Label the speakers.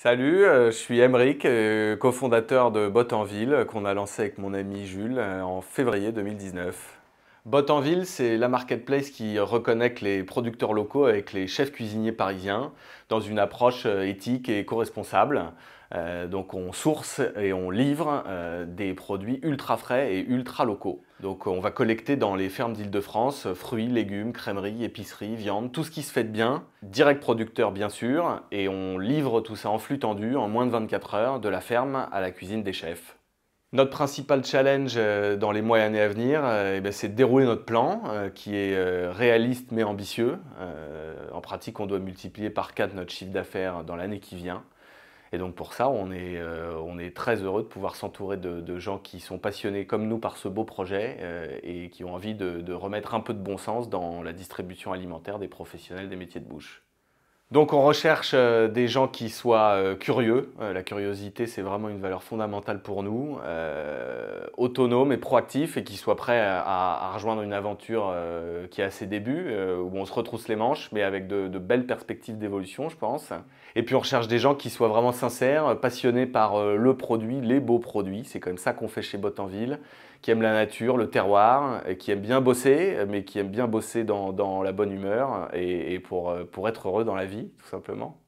Speaker 1: Salut, euh, je suis Emeric, euh, cofondateur de Bot en Ville, euh, qu'on a lancé avec mon ami Jules en février 2019. Bottenville, c'est la marketplace qui reconnecte les producteurs locaux avec les chefs cuisiniers parisiens dans une approche euh, éthique et co-responsable. Euh, donc on source et on livre euh, des produits ultra frais et ultra locaux. Donc on va collecter dans les fermes d'Île-de-France fruits, légumes, crèmeries, épiceries, viande, tout ce qui se fait de bien, direct producteur bien sûr, et on livre tout ça en flux tendu en moins de 24 heures de la ferme à la cuisine des chefs. Notre principal challenge euh, dans les mois et années à venir, euh, eh ben, c'est de dérouler notre plan euh, qui est réaliste mais ambitieux. En pratique, on doit multiplier par 4 notre chiffre d'affaires dans l'année qui vient. Et donc pour ça, on est, très heureux de pouvoir s'entourer de, gens qui sont passionnés comme nous par ce beau projet et qui ont envie de remettre un peu de bon sens dans la distribution alimentaire des professionnels des métiers de bouche. Donc on recherche euh, des gens qui soient euh, curieux. Euh, la curiosité, c'est vraiment une valeur fondamentale pour nous autonome et proactif et qui soit prêt à, rejoindre une aventure euh, qui a ses débuts, euh, où on se retrousse les manches, mais avec de, belles perspectives d'évolution, je pense. Et puis on recherche des gens qui soient vraiment sincères, euh, passionnés par le produit, les beaux produits. C'est quand même ça qu'on fait chez Bottenville, qui aiment la nature, le terroir, et qui aiment bien bosser, mais qui aiment bien bosser dans, la bonne humeur et, pour être heureux dans la vie, tout simplement.